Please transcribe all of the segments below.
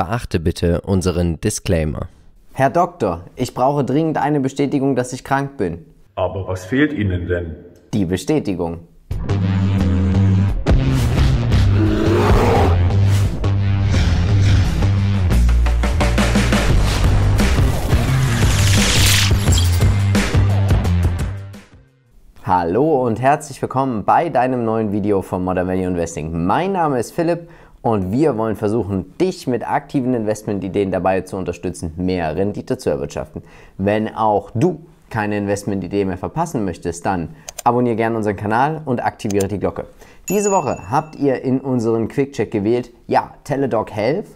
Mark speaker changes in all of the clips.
Speaker 1: Beachte bitte unseren Disclaimer. Herr Doktor, ich brauche dringend eine Bestätigung, dass ich krank bin.
Speaker 2: Aber was fehlt Ihnen denn?
Speaker 1: Die Bestätigung. Hallo und herzlich willkommen bei deinem neuen Video von Modern Value Investing. Mein Name ist Philipp und wir wollen versuchen, dich mit aktiven Investmentideen dabei zu unterstützen, mehr Rendite zu erwirtschaften. Wenn auch du keine Investmentidee mehr verpassen möchtest, dann abonniere gerne unseren Kanal und aktiviere die Glocke. Diese Woche habt ihr in unseren Quick-Check gewählt, ja, Teledoc Health.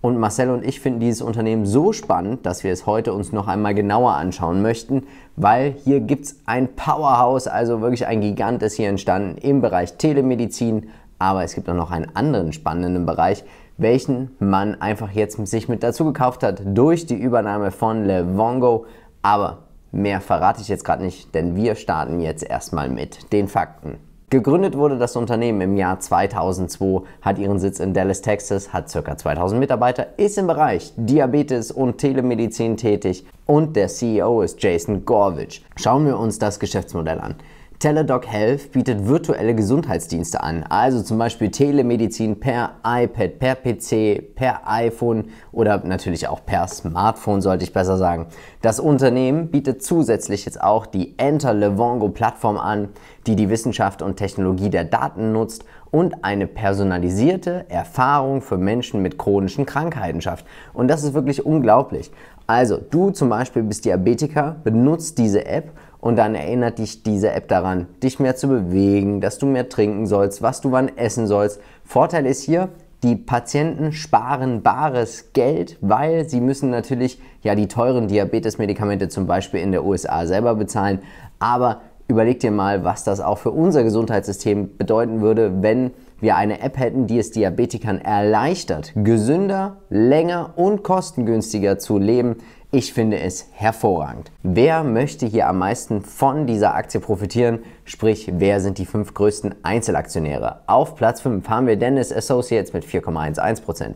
Speaker 1: Und Marcel und ich finden dieses Unternehmen so spannend, dass wir es heute uns noch einmal genauer anschauen möchten, weil hier gibt es ein Powerhouse, also wirklich ein Gigant ist hier entstanden im Bereich Telemedizin, aber es gibt auch noch einen anderen spannenden Bereich, welchen man einfach jetzt sich mit dazu gekauft hat durch die Übernahme von Levongo. Aber mehr verrate ich jetzt gerade nicht, denn wir starten jetzt erstmal mit den Fakten. Gegründet wurde das Unternehmen im Jahr 2002, hat ihren Sitz in Dallas, Texas, hat ca. 2000 Mitarbeiter, ist im Bereich Diabetes und Telemedizin tätig und der CEO ist Jason Gorwitsch. Schauen wir uns das Geschäftsmodell an. Teladoc Health bietet virtuelle Gesundheitsdienste an, also zum Beispiel Telemedizin per iPad, per PC, per iPhone oder natürlich auch per Smartphone, sollte ich besser sagen. Das Unternehmen bietet zusätzlich jetzt auch die Enter Levongo Plattform an, die die Wissenschaft und Technologie der Daten nutzt und eine personalisierte Erfahrung für Menschen mit chronischen Krankheiten schafft. Und das ist wirklich unglaublich. Also, du zum Beispiel bist Diabetiker, benutzt diese App und dann erinnert dich diese App daran, dich mehr zu bewegen, dass du mehr trinken sollst, was du wann essen sollst. Vorteil ist hier, die Patienten sparen bares Geld, weil sie müssen natürlich ja die teuren Diabetesmedikamente zum Beispiel in der USA selber bezahlen. Aber überleg dir mal, was das auch für unser Gesundheitssystem bedeuten würde, wenn wir eine App hätten, die es Diabetikern erleichtert, gesünder, länger und kostengünstiger zu leben, ich finde es hervorragend. Wer möchte hier am meisten von dieser Aktie profitieren? Sprich, wer sind die fünf größten Einzelaktionäre? Auf Platz 5 haben wir Dennis Associates mit 4,11%.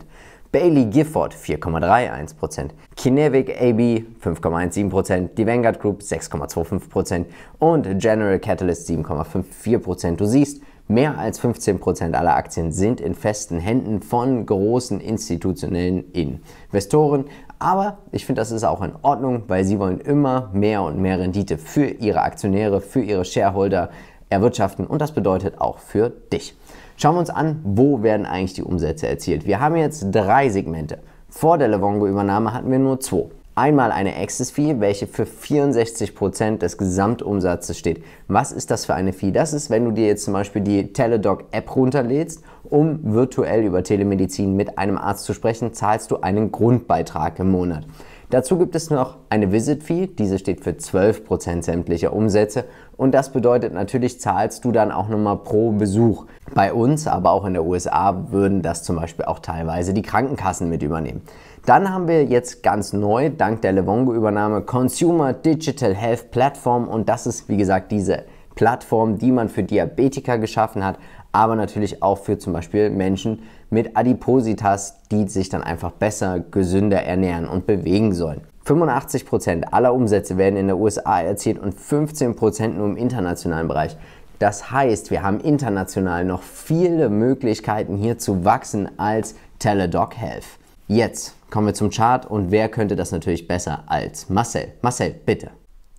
Speaker 1: Bailey Gifford 4,31%, Kinevic AB 5,17%, die Vanguard Group 6,25% und General Catalyst 7,54%. Du siehst, mehr als 15% aller Aktien sind in festen Händen von großen institutionellen Investoren, aber ich finde, das ist auch in Ordnung, weil sie wollen immer mehr und mehr Rendite für ihre Aktionäre, für ihre Shareholder erwirtschaften und das bedeutet auch für dich. Schauen wir uns an, wo werden eigentlich die Umsätze erzielt. Wir haben jetzt drei Segmente. Vor der levongo übernahme hatten wir nur zwei einmal eine Access Fee, welche für 64% des Gesamtumsatzes steht. Was ist das für eine Fee? Das ist, wenn du dir jetzt zum Beispiel die Teledoc App runterlädst, um virtuell über Telemedizin mit einem Arzt zu sprechen, zahlst du einen Grundbeitrag im Monat. Dazu gibt es noch eine Visit Fee, diese steht für 12% sämtlicher Umsätze und das bedeutet natürlich zahlst du dann auch nochmal pro Besuch. Bei uns, aber auch in der USA würden das zum Beispiel auch teilweise die Krankenkassen mit übernehmen. Dann haben wir jetzt ganz neu, dank der Levongo-Übernahme, Consumer Digital Health Platform und das ist, wie gesagt, diese Plattform, die man für Diabetiker geschaffen hat, aber natürlich auch für zum Beispiel Menschen mit Adipositas, die sich dann einfach besser, gesünder ernähren und bewegen sollen. 85% aller Umsätze werden in den USA erzielt und 15% nur im internationalen Bereich. Das heißt, wir haben international noch viele Möglichkeiten hier zu wachsen als Teledoc Health. Jetzt kommen wir zum Chart und wer könnte das natürlich besser als Marcel? Marcel, bitte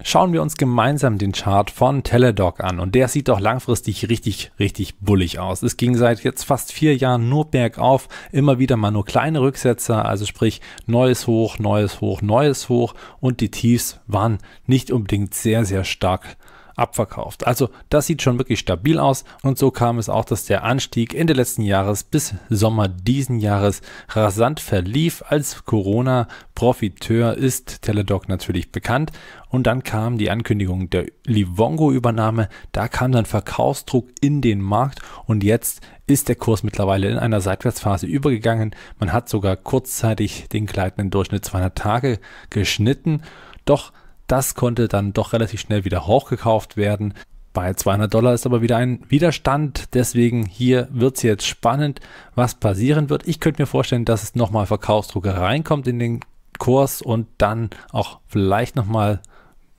Speaker 2: schauen wir uns gemeinsam den Chart von Teledoc an und der sieht doch langfristig richtig, richtig bullig aus. Es ging seit jetzt fast vier Jahren nur bergauf, immer wieder mal nur kleine Rücksetzer, also sprich neues Hoch, neues Hoch, neues Hoch und die Tiefs waren nicht unbedingt sehr, sehr stark abverkauft. Also das sieht schon wirklich stabil aus und so kam es auch, dass der Anstieg Ende letzten Jahres bis Sommer diesen Jahres rasant verlief. Als Corona-Profiteur ist Teledoc natürlich bekannt und dann kam die Ankündigung der Livongo-Übernahme. Da kam dann Verkaufsdruck in den Markt und jetzt ist der Kurs mittlerweile in einer Seitwärtsphase übergegangen. Man hat sogar kurzzeitig den gleitenden Durchschnitt 200 Tage geschnitten. Doch das konnte dann doch relativ schnell wieder hochgekauft werden. Bei 200 Dollar ist aber wieder ein Widerstand. Deswegen hier wird es jetzt spannend, was passieren wird. Ich könnte mir vorstellen, dass es nochmal Verkaufsdrucke reinkommt in den Kurs und dann auch vielleicht nochmal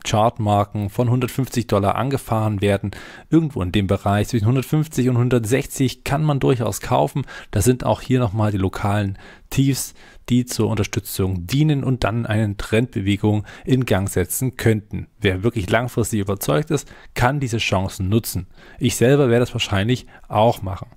Speaker 2: Chartmarken von 150 Dollar angefahren werden. Irgendwo in dem Bereich zwischen 150 und 160 kann man durchaus kaufen. Das sind auch hier nochmal die lokalen Tiefs, die zur Unterstützung dienen und dann eine Trendbewegung in Gang setzen könnten. Wer wirklich langfristig überzeugt ist, kann diese Chancen nutzen. Ich selber werde das wahrscheinlich auch machen.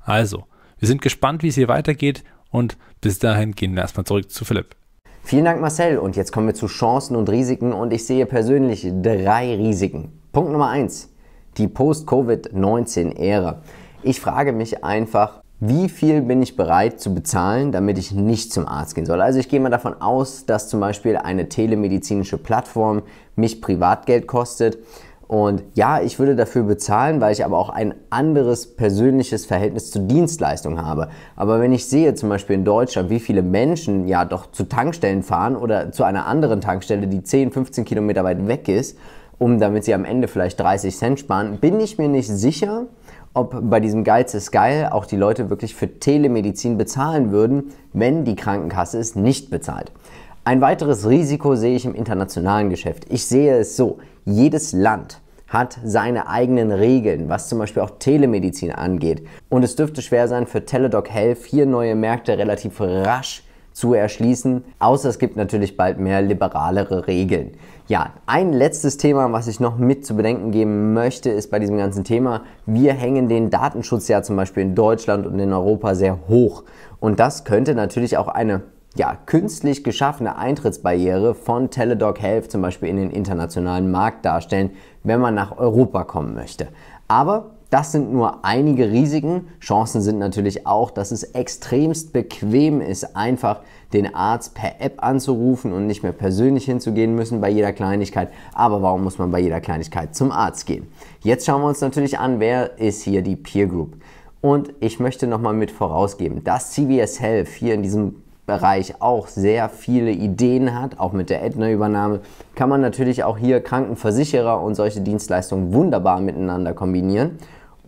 Speaker 2: Also, wir sind gespannt, wie es hier weitergeht und bis dahin gehen wir erstmal zurück zu Philipp.
Speaker 1: Vielen Dank, Marcel. Und jetzt kommen wir zu Chancen und Risiken. Und ich sehe persönlich drei Risiken. Punkt Nummer eins: die Post-Covid-19-Ära. Ich frage mich einfach, wie viel bin ich bereit zu bezahlen, damit ich nicht zum Arzt gehen soll. Also ich gehe mal davon aus, dass zum Beispiel eine telemedizinische Plattform mich Privatgeld kostet. Und ja, ich würde dafür bezahlen, weil ich aber auch ein anderes persönliches Verhältnis zur Dienstleistung habe. Aber wenn ich sehe zum Beispiel in Deutschland, wie viele Menschen ja doch zu Tankstellen fahren oder zu einer anderen Tankstelle, die 10, 15 Kilometer weit weg ist, um damit sie am Ende vielleicht 30 Cent sparen, bin ich mir nicht sicher, ob bei diesem Geiz ist geil auch die Leute wirklich für Telemedizin bezahlen würden, wenn die Krankenkasse es nicht bezahlt. Ein weiteres Risiko sehe ich im internationalen Geschäft. Ich sehe es so, jedes Land hat seine eigenen Regeln, was zum Beispiel auch Telemedizin angeht. Und es dürfte schwer sein für Teledoc Health hier neue Märkte relativ rasch zu erschließen, außer es gibt natürlich bald mehr liberalere Regeln. Ja, ein letztes Thema, was ich noch mit zu bedenken geben möchte, ist bei diesem ganzen Thema, wir hängen den Datenschutz ja zum Beispiel in Deutschland und in Europa sehr hoch. Und das könnte natürlich auch eine ja, künstlich geschaffene Eintrittsbarriere von Teledoc Health zum Beispiel in den internationalen Markt darstellen, wenn man nach Europa kommen möchte. Aber das sind nur einige Risiken. Chancen sind natürlich auch, dass es extremst bequem ist, einfach den Arzt per App anzurufen und nicht mehr persönlich hinzugehen müssen bei jeder Kleinigkeit. Aber warum muss man bei jeder Kleinigkeit zum Arzt gehen? Jetzt schauen wir uns natürlich an, wer ist hier die Peer Group. Und ich möchte nochmal mit vorausgeben, dass CVS Health hier in diesem Bereich auch sehr viele Ideen hat, auch mit der Aetna-Übernahme, kann man natürlich auch hier Krankenversicherer und solche Dienstleistungen wunderbar miteinander kombinieren.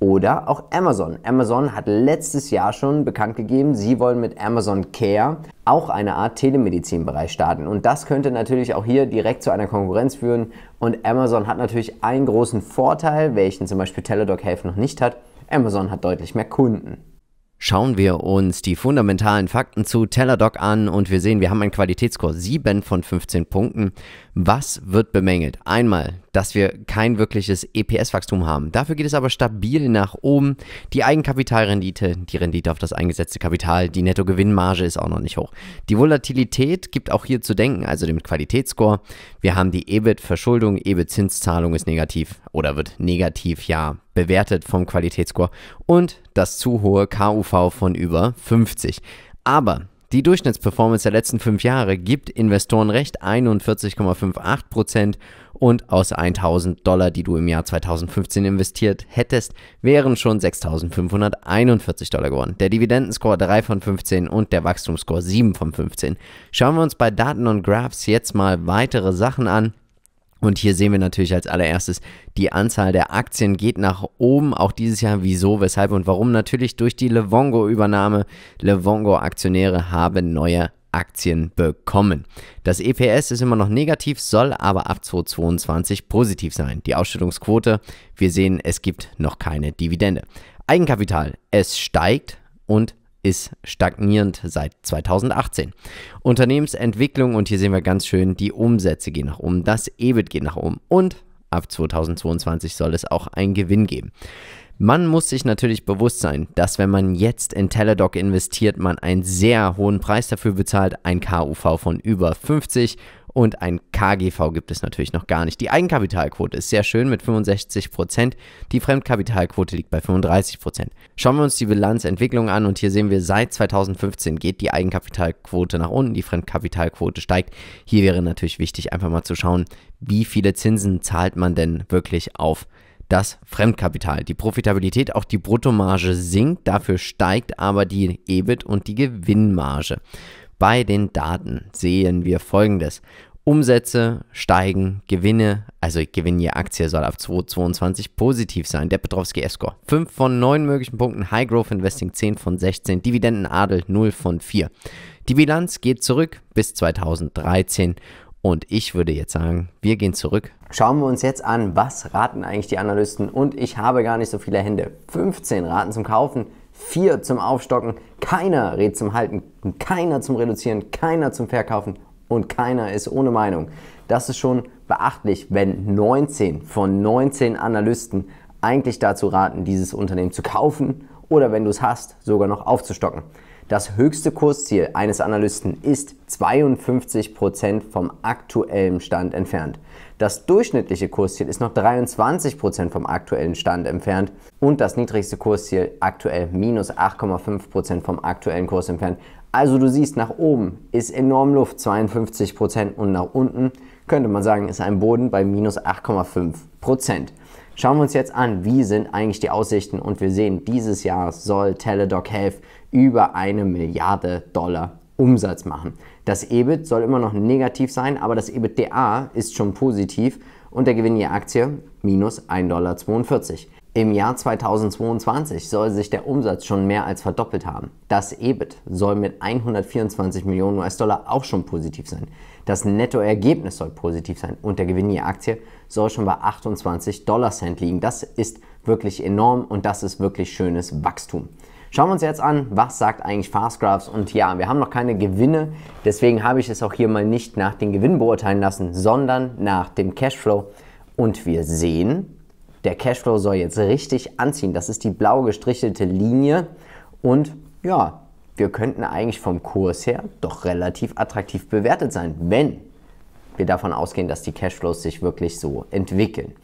Speaker 1: Oder auch Amazon. Amazon hat letztes Jahr schon bekannt gegeben, sie wollen mit Amazon Care auch eine Art Telemedizinbereich starten. Und das könnte natürlich auch hier direkt zu einer Konkurrenz führen. Und Amazon hat natürlich einen großen Vorteil, welchen zum Beispiel Teladoc Health noch nicht hat. Amazon hat deutlich mehr Kunden schauen wir uns die fundamentalen Fakten zu Teladoc an und wir sehen, wir haben einen Qualitätsscore 7 von 15 Punkten. Was wird bemängelt? Einmal dass wir kein wirkliches EPS-Wachstum haben. Dafür geht es aber stabil nach oben. Die Eigenkapitalrendite, die Rendite auf das eingesetzte Kapital, die Nettogewinnmarge ist auch noch nicht hoch. Die Volatilität gibt auch hier zu denken, also dem Qualitätsscore. Wir haben die EBIT-Verschuldung, EBIT-Zinszahlung ist negativ oder wird negativ, ja, bewertet vom Qualitätsscore und das zu hohe KUV von über 50. Aber die Durchschnittsperformance der letzten fünf Jahre gibt Investoren recht, 41,58 Prozent und aus 1000 Dollar, die du im Jahr 2015 investiert hättest, wären schon 6541 Dollar geworden. Der Dividendenscore 3 von 15 und der Wachstumsscore 7 von 15. Schauen wir uns bei Daten und Graphs jetzt mal weitere Sachen an. Und hier sehen wir natürlich als allererstes, die Anzahl der Aktien geht nach oben, auch dieses Jahr. Wieso, weshalb und warum? Natürlich durch die Levongo-Übernahme. Levongo-Aktionäre haben neue Aktien bekommen. Das EPS ist immer noch negativ, soll aber ab 2022 positiv sein. Die Ausschüttungsquote, wir sehen, es gibt noch keine Dividende. Eigenkapital, es steigt und ist stagnierend seit 2018. Unternehmensentwicklung und hier sehen wir ganz schön, die Umsätze gehen nach oben, das EBIT geht nach oben und ab 2022 soll es auch einen Gewinn geben. Man muss sich natürlich bewusst sein, dass wenn man jetzt in Teladoc investiert, man einen sehr hohen Preis dafür bezahlt, ein KUV von über 50 und ein KGV gibt es natürlich noch gar nicht. Die Eigenkapitalquote ist sehr schön mit 65%, Prozent. die Fremdkapitalquote liegt bei 35%. Prozent. Schauen wir uns die Bilanzentwicklung an und hier sehen wir, seit 2015 geht die Eigenkapitalquote nach unten, die Fremdkapitalquote steigt. Hier wäre natürlich wichtig, einfach mal zu schauen, wie viele Zinsen zahlt man denn wirklich auf das Fremdkapital. Die Profitabilität, auch die Bruttomarge sinkt, dafür steigt aber die EBIT und die Gewinnmarge. Bei den Daten sehen wir folgendes. Umsätze steigen, Gewinne, also Gewinn je Aktie soll ab 2022 positiv sein. Der Petrovski S-Score 5 von 9 möglichen Punkten, High Growth Investing 10 von 16, Dividendenadel 0 von 4. Die Bilanz geht zurück bis 2013 und ich würde jetzt sagen, wir gehen zurück. Schauen wir uns jetzt an, was raten eigentlich die Analysten? Und ich habe gar nicht so viele Hände. 15 raten zum Kaufen, 4 zum Aufstocken, keiner rät zum Halten, keiner zum Reduzieren, keiner zum Verkaufen und keiner ist ohne Meinung. Das ist schon beachtlich, wenn 19 von 19 Analysten eigentlich dazu raten, dieses Unternehmen zu kaufen oder wenn du es hast, sogar noch aufzustocken. Das höchste Kursziel eines Analysten ist 52% vom aktuellen Stand entfernt. Das durchschnittliche Kursziel ist noch 23% vom aktuellen Stand entfernt und das niedrigste Kursziel aktuell minus 8,5% vom aktuellen Kurs entfernt. Also du siehst, nach oben ist enorm Luft, 52% und nach unten könnte man sagen, ist ein Boden bei minus 8,5%. Schauen wir uns jetzt an, wie sind eigentlich die Aussichten und wir sehen, dieses Jahr soll TeleDoc Health über eine Milliarde Dollar Umsatz machen. Das EBIT soll immer noch negativ sein, aber das EBITDA ist schon positiv und der Gewinn je Aktie minus 1,42 Dollar. Im Jahr 2022 soll sich der Umsatz schon mehr als verdoppelt haben. Das EBIT soll mit 124 Millionen US-Dollar auch schon positiv sein. Das Nettoergebnis soll positiv sein und der Gewinn je Aktie soll schon bei 28 Dollar Cent liegen. Das ist wirklich enorm und das ist wirklich schönes Wachstum. Schauen wir uns jetzt an, was sagt eigentlich FastGraphs und ja, wir haben noch keine Gewinne, deswegen habe ich es auch hier mal nicht nach den Gewinnen beurteilen lassen, sondern nach dem Cashflow und wir sehen, der Cashflow soll jetzt richtig anziehen. Das ist die blau gestrichelte Linie und ja, wir könnten eigentlich vom Kurs her doch relativ attraktiv bewertet sein, wenn wir davon ausgehen, dass die Cashflows sich wirklich so entwickeln.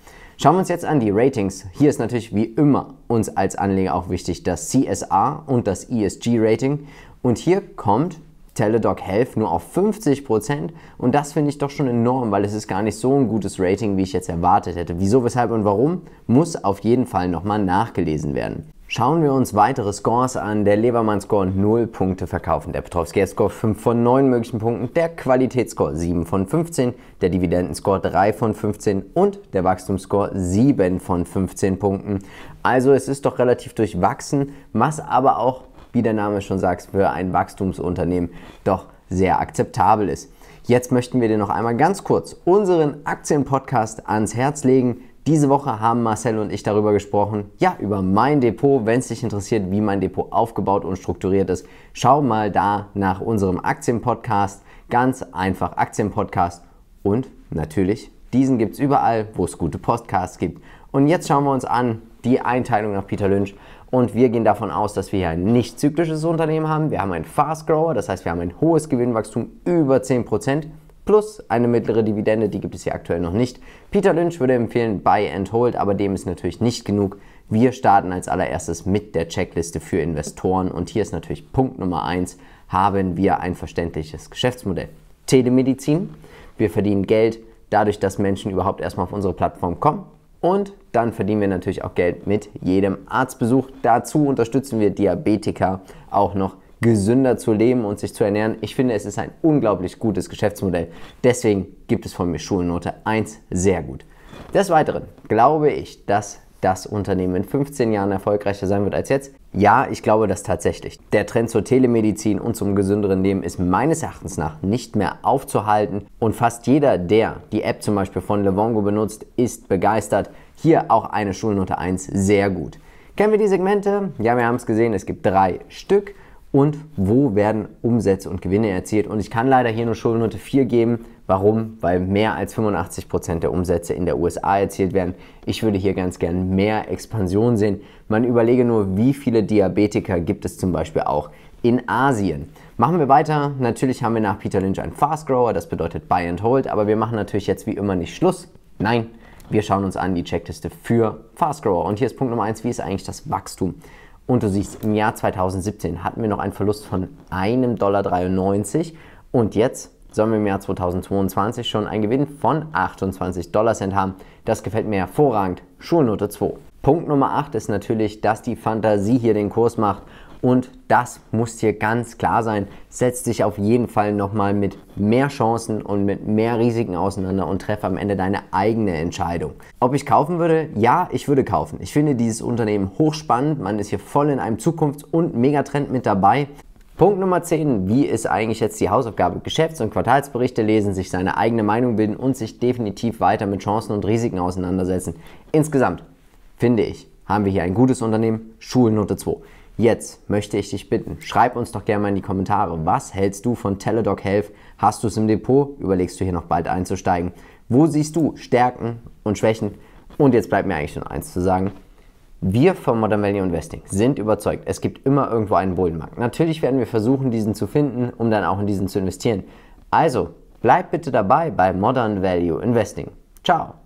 Speaker 1: Schauen wir uns jetzt an die Ratings. Hier ist natürlich wie immer uns als Anleger auch wichtig das CSA und das ESG-Rating. Und hier kommt Teledoc Health nur auf 50% und das finde ich doch schon enorm, weil es ist gar nicht so ein gutes Rating, wie ich jetzt erwartet hätte. Wieso, weshalb und warum, muss auf jeden Fall nochmal nachgelesen werden. Schauen wir uns weitere Scores an. Der lebermann score 0 Punkte verkaufen. Der petrovsky score 5 von 9 möglichen Punkten. Der Qualitätsscore 7 von 15. Der Dividendenscore 3 von 15. Und der Wachstumsscore 7 von 15 Punkten. Also es ist doch relativ durchwachsen, was aber auch, wie der Name schon sagt, für ein Wachstumsunternehmen doch sehr akzeptabel ist. Jetzt möchten wir dir noch einmal ganz kurz unseren Aktienpodcast ans Herz legen. Diese Woche haben Marcel und ich darüber gesprochen, ja, über mein Depot. Wenn es dich interessiert, wie mein Depot aufgebaut und strukturiert ist, schau mal da nach unserem Aktienpodcast. Ganz einfach Aktienpodcast und natürlich diesen gibt es überall, wo es gute Podcasts gibt. Und jetzt schauen wir uns an die Einteilung nach Peter Lynch. Und wir gehen davon aus, dass wir hier ein nicht zyklisches Unternehmen haben. Wir haben einen Fast Grower, das heißt, wir haben ein hohes Gewinnwachstum über 10% plus eine mittlere Dividende, die gibt es hier aktuell noch nicht. Peter Lynch würde empfehlen Buy and Hold, aber dem ist natürlich nicht genug. Wir starten als allererstes mit der Checkliste für Investoren und hier ist natürlich Punkt Nummer eins: haben wir ein verständliches Geschäftsmodell. Telemedizin, wir verdienen Geld dadurch, dass Menschen überhaupt erstmal auf unsere Plattform kommen. Und dann verdienen wir natürlich auch Geld mit jedem Arztbesuch. Dazu unterstützen wir Diabetiker auch noch gesünder zu leben und sich zu ernähren. Ich finde, es ist ein unglaublich gutes Geschäftsmodell. Deswegen gibt es von mir Schulnote 1 sehr gut. Des Weiteren glaube ich, dass das Unternehmen in 15 Jahren erfolgreicher sein wird als jetzt? Ja, ich glaube das tatsächlich. Der Trend zur Telemedizin und zum gesünderen Leben ist meines Erachtens nach nicht mehr aufzuhalten und fast jeder, der die App zum Beispiel von Levongo benutzt, ist begeistert. Hier auch eine Schulnote 1 sehr gut. Kennen wir die Segmente? Ja, wir haben es gesehen, es gibt drei Stück und wo werden Umsätze und Gewinne erzielt. Und ich kann leider hier nur Schulnote 4 geben. Warum? Weil mehr als 85% Prozent der Umsätze in der USA erzielt werden. Ich würde hier ganz gern mehr Expansion sehen. Man überlege nur, wie viele Diabetiker gibt es zum Beispiel auch in Asien. Machen wir weiter. Natürlich haben wir nach Peter Lynch einen Fast Grower, das bedeutet Buy and Hold, aber wir machen natürlich jetzt wie immer nicht Schluss. Nein, wir schauen uns an die Checkliste für Fast Grower. Und hier ist Punkt Nummer 1, wie ist eigentlich das Wachstum? Und du siehst, im Jahr 2017 hatten wir noch einen Verlust von 1,93 Dollar und jetzt sollen wir im Jahr 2022 schon einen Gewinn von 28 Dollar Cent haben. Das gefällt mir hervorragend. Schulnote 2. Punkt Nummer 8 ist natürlich, dass die Fantasie hier den Kurs macht und das muss dir ganz klar sein. Setz dich auf jeden Fall nochmal mit mehr Chancen und mit mehr Risiken auseinander und treffe am Ende deine eigene Entscheidung. Ob ich kaufen würde? Ja, ich würde kaufen. Ich finde dieses Unternehmen hochspannend. Man ist hier voll in einem Zukunfts- und Megatrend mit dabei. Punkt Nummer 10, wie ist eigentlich jetzt die Hausaufgabe? Geschäfts- und Quartalsberichte lesen, sich seine eigene Meinung bilden und sich definitiv weiter mit Chancen und Risiken auseinandersetzen. Insgesamt, finde ich, haben wir hier ein gutes Unternehmen, Schulnote 2. Jetzt möchte ich dich bitten, schreib uns doch gerne mal in die Kommentare, was hältst du von Teledoc Health? Hast du es im Depot? Überlegst du hier noch bald einzusteigen? Wo siehst du Stärken und Schwächen? Und jetzt bleibt mir eigentlich nur eins zu sagen. Wir von Modern Value Investing sind überzeugt, es gibt immer irgendwo einen Bullenmarkt. Natürlich werden wir versuchen, diesen zu finden, um dann auch in diesen zu investieren. Also, bleib bitte dabei bei Modern Value Investing. Ciao!